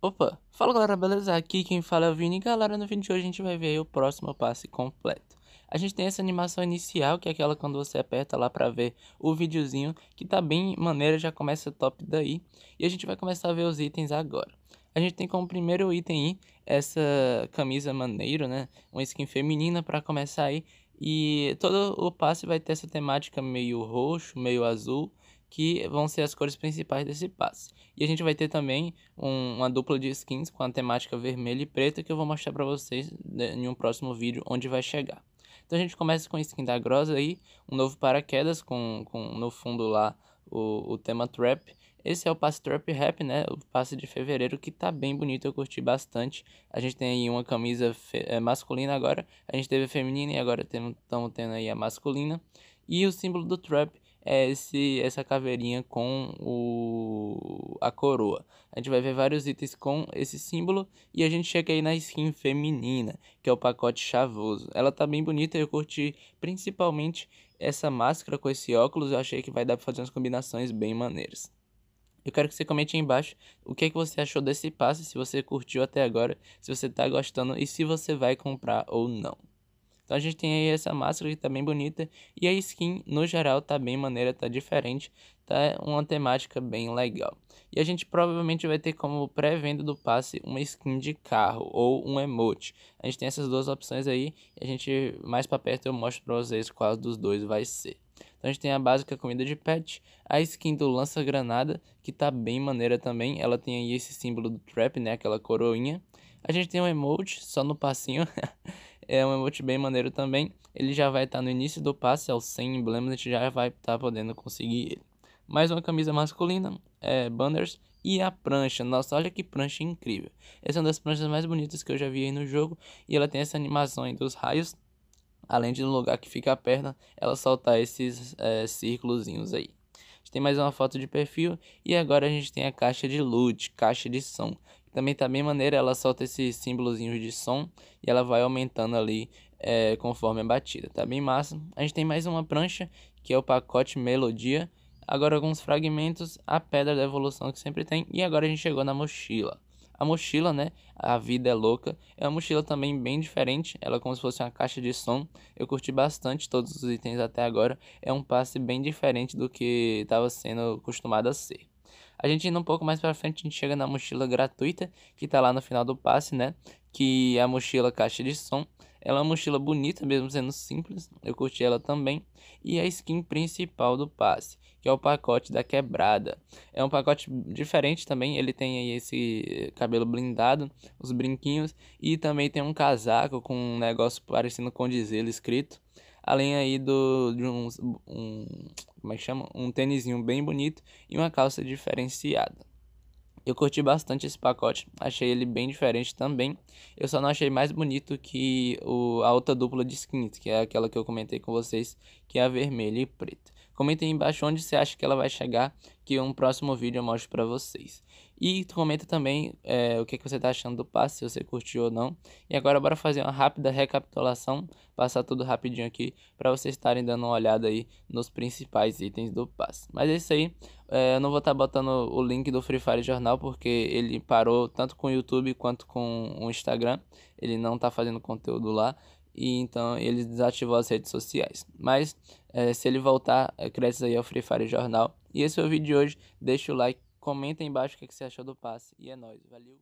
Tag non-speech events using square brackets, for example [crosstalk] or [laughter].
Opa, fala galera, beleza? Aqui quem fala é o Vini. Galera, no vídeo de hoje a gente vai ver o próximo passe completo. A gente tem essa animação inicial, que é aquela quando você aperta lá para ver o videozinho, que tá bem maneiro já começa top daí. E a gente vai começar a ver os itens agora. A gente tem como primeiro item aí, essa camisa maneiro, né? Uma skin feminina para começar aí. E todo o passe vai ter essa temática meio roxo, meio azul que vão ser as cores principais desse passe. E a gente vai ter também um, uma dupla de skins com a temática vermelha e preta que eu vou mostrar para vocês né, em um próximo vídeo onde vai chegar. Então a gente começa com a skin da Grosa aí, um novo paraquedas com, com no fundo lá o, o tema Trap. Esse é o passe Trap Rap, né? O passe de fevereiro que tá bem bonito, eu curti bastante. A gente tem aí uma camisa é, masculina agora, a gente teve a feminina e agora estamos tendo aí a masculina. E o símbolo do Trap é esse, essa caveirinha com o, a coroa. A gente vai ver vários itens com esse símbolo e a gente chega aí na skin feminina, que é o pacote chavoso. Ela tá bem bonita, eu curti principalmente essa máscara com esse óculos, eu achei que vai dar pra fazer umas combinações bem maneiras. Eu quero que você comente aí embaixo o que, é que você achou desse passe, se você curtiu até agora, se você tá gostando e se você vai comprar ou não. Então a gente tem aí essa máscara que tá bem bonita. E a skin, no geral, tá bem maneira, tá diferente. Tá uma temática bem legal. E a gente provavelmente vai ter como pré-venda do passe uma skin de carro ou um emote. A gente tem essas duas opções aí. a gente, mais pra perto, eu mostro pra vocês qual dos dois vai ser. Então a gente tem a básica comida de pet, a skin do lança-granada, que tá bem maneira também. Ela tem aí esse símbolo do trap, né? Aquela coroinha. A gente tem um emote só no passinho. [laughs] É um emote bem maneiro também. Ele já vai estar tá no início do passe, aos é 100 emblemas, a gente já vai estar tá podendo conseguir ele. Mais uma camisa masculina, é, banners e a prancha. Nossa, olha que prancha incrível. Essa é uma das pranchas mais bonitas que eu já vi aí no jogo. E ela tem essa animação aí dos raios. Além de no lugar que fica a perna, ela soltar esses é, aí. A gente tem mais uma foto de perfil e agora a gente tem a caixa de loot, caixa de som. Também tá bem maneira, ela solta esses símbolozinhos de som e ela vai aumentando ali é, conforme a batida. Tá bem massa. A gente tem mais uma prancha, que é o pacote Melodia. Agora alguns fragmentos, a pedra da evolução que sempre tem. E agora a gente chegou na mochila. A mochila, né? A vida é louca. É uma mochila também bem diferente. Ela é como se fosse uma caixa de som. Eu curti bastante todos os itens até agora. É um passe bem diferente do que estava sendo acostumado a ser. A gente indo um pouco mais para frente, a gente chega na mochila gratuita, que está lá no final do passe, né? Que é a mochila caixa de som. Ela é uma mochila bonita, mesmo sendo simples, eu curti ela também. E a skin principal do passe, que é o pacote da quebrada. É um pacote diferente também, ele tem aí esse cabelo blindado, os brinquinhos, e também tem um casaco com um negócio parecendo com dizel escrito além aí do, de um, um, como é que chama? Um tênisinho bem bonito e uma calça diferenciada. Eu curti bastante esse pacote, achei ele bem diferente também. Eu só não achei mais bonito que o, a outra dupla de skins, que é aquela que eu comentei com vocês, que é a vermelha e preta. Comentem embaixo onde você acha que ela vai chegar, que um próximo vídeo eu mostro para vocês. E comenta também é, o que, que você está achando do passe, se você curtiu ou não. E agora bora fazer uma rápida recapitulação, passar tudo rapidinho aqui para vocês estarem dando uma olhada aí nos principais itens do passe. Mas é isso aí, é, eu não vou estar tá botando o link do Free Fire Jornal porque ele parou tanto com o YouTube quanto com o Instagram. Ele não está fazendo conteúdo lá e então ele desativou as redes sociais. Mas é, se ele voltar, é, créditos aí ao Free Fire Jornal. E esse foi é o vídeo de hoje. Deixa o like Comenta aí embaixo o é que você achou do passe. E é nóis, valeu!